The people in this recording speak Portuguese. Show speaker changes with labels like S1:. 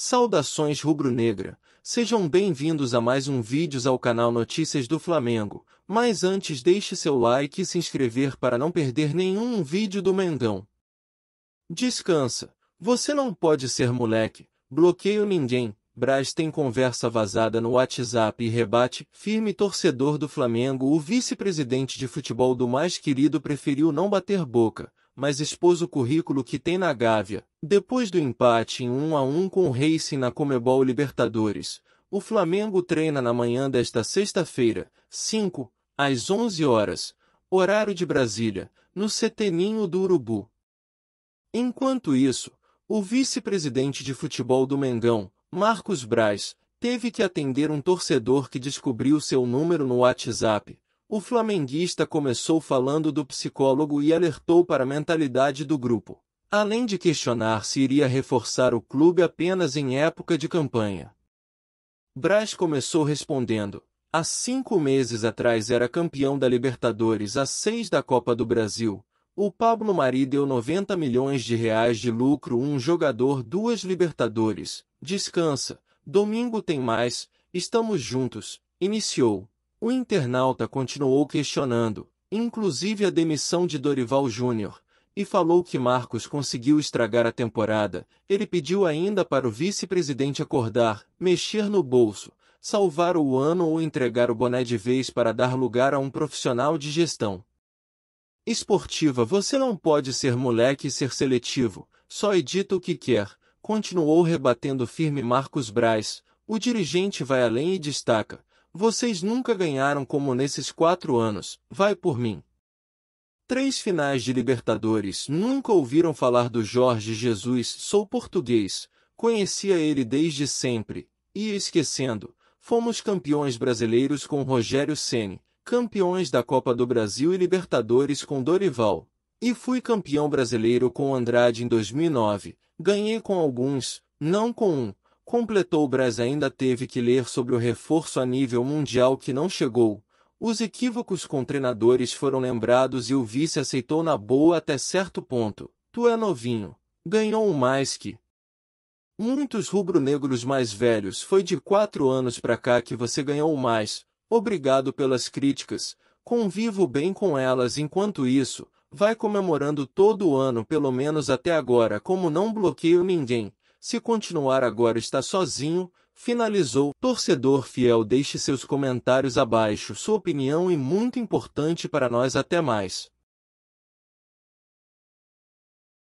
S1: Saudações rubro-negra, sejam bem-vindos a mais um vídeos ao canal Notícias do Flamengo, mas antes deixe seu like e se inscrever para não perder nenhum vídeo do Mengão. Descansa, você não pode ser moleque, bloqueio ninguém, Braz tem conversa vazada no WhatsApp e rebate, firme torcedor do Flamengo o vice-presidente de futebol do mais querido preferiu não bater boca, mas expôs o currículo que tem na Gávea, depois do empate em 1 a 1 com o Racing na Comebol Libertadores, o Flamengo treina na manhã desta sexta-feira, 5, às 11 horas, horário de Brasília, no Ceteninho do Urubu. Enquanto isso, o vice-presidente de futebol do Mengão, Marcos Braz, teve que atender um torcedor que descobriu seu número no WhatsApp. O flamenguista começou falando do psicólogo e alertou para a mentalidade do grupo além de questionar se iria reforçar o clube apenas em época de campanha. Braz começou respondendo: Há cinco meses atrás era campeão da Libertadores, há seis da Copa do Brasil. O Pablo Mari deu 90 milhões de reais de lucro um jogador duas Libertadores. Descansa. Domingo tem mais. Estamos juntos. Iniciou. O internauta continuou questionando, inclusive a demissão de Dorival Júnior, e falou que Marcos conseguiu estragar a temporada, ele pediu ainda para o vice-presidente acordar, mexer no bolso, salvar o ano ou entregar o boné de vez para dar lugar a um profissional de gestão. Esportiva, você não pode ser moleque e ser seletivo, só edita o que quer, continuou rebatendo firme Marcos Braz. O dirigente vai além e destaca: vocês nunca ganharam como nesses quatro anos, vai por mim. Três finais de Libertadores nunca ouviram falar do Jorge Jesus, sou português, conhecia ele desde sempre, e esquecendo, fomos campeões brasileiros com Rogério Ceni, campeões da Copa do Brasil e Libertadores com Dorival, e fui campeão brasileiro com Andrade em 2009, ganhei com alguns, não com um. Completou o Braz ainda teve que ler sobre o reforço a nível mundial que não chegou, os equívocos com treinadores foram lembrados e o vice aceitou na boa até certo ponto. Tu é novinho. Ganhou um mais que. Muitos rubro-negros mais velhos foi de quatro anos para cá que você ganhou mais. Obrigado pelas críticas. Convivo bem com elas enquanto isso. Vai comemorando todo ano pelo menos até agora como não bloqueio ninguém. Se continuar agora está sozinho, finalizou. Torcedor fiel, deixe seus comentários abaixo, sua opinião é muito importante para nós. Até mais.